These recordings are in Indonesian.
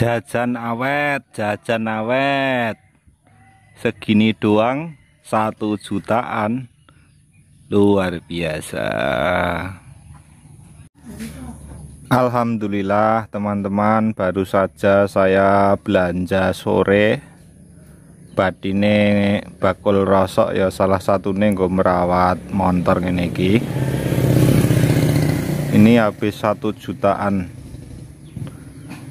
jajan awet jajan awet segini doang satu jutaan luar biasa Alhamdulillah teman-teman baru saja saya belanja sore badine bakul rosok ya salah satu nih gue merawat motor ini ini habis satu jutaan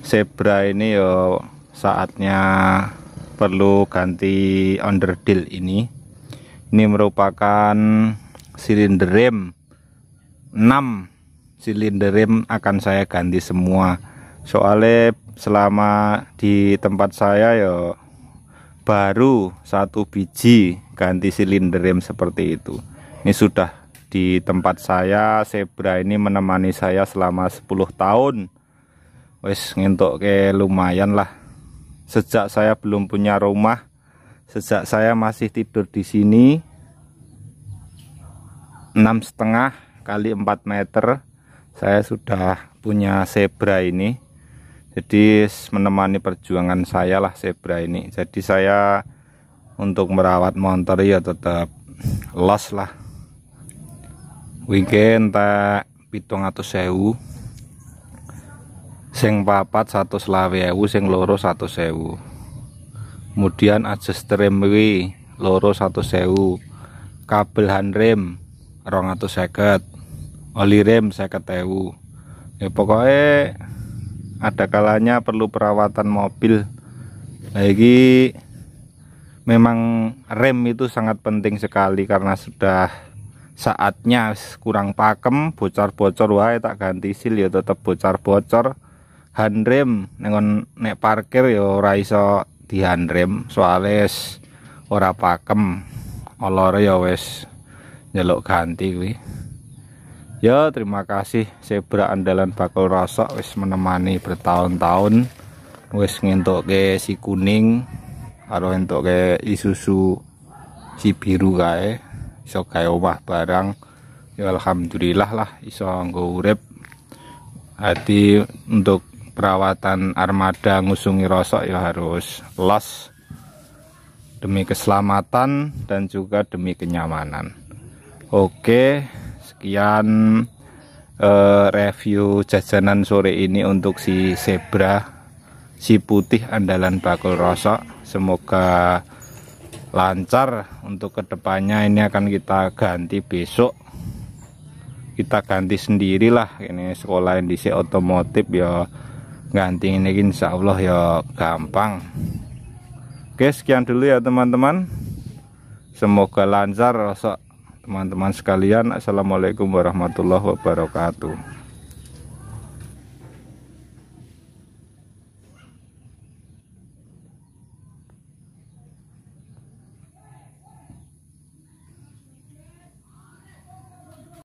zebra ini yo saatnya perlu ganti underdeal ini ini merupakan silinder rem 6 silinder rem akan saya ganti semua soalnya selama di tempat saya yo baru satu biji ganti silinder rem seperti itu ini sudah di tempat saya zebra ini menemani saya selama 10 tahun Wes ngentok ke lumayan lah sejak saya belum punya rumah sejak saya masih tidur di sini enam setengah kali empat meter saya sudah punya zebra ini jadi menemani perjuangan saya lah zebra ini jadi saya untuk merawat motor ya tetap los lah weekend tak pitung atau sewu sing papat satu selawe ewu sing loro satu sewu kemudian adjuster rem loro satu sewu kabel handrem rong atau seket oli rem seket ewu ya pokoknya ada kalanya perlu perawatan mobil lagi memang rem itu sangat penting sekali karena sudah saatnya kurang pakem bocor-bocor wae tak ganti sil ya tetap bocor-bocor handrem nengon nek parkir yo ya ora iso handrem soales ora pakem olor yo ya wes nyeluk ganti kuwi ya terima kasih zebra andalan bakul rosok wis menemani bertahun-tahun wis ngentuk ke si kuning atau entuk ke isusu si biru kae iso gawe omah barang ya alhamdulillah lah iso nggo urip hati untuk perawatan armada ngusungi rosok ya harus los demi keselamatan dan juga demi kenyamanan oke sekian eh, review jajanan sore ini untuk si zebra si putih andalan bakul rosok semoga lancar untuk kedepannya ini akan kita ganti besok kita ganti sendirilah ini sekolah indisi otomotif ya gantiin ini insya Allah ya gampang oke sekian dulu ya teman-teman semoga lancar teman-teman sekalian Assalamualaikum warahmatullahi wabarakatuh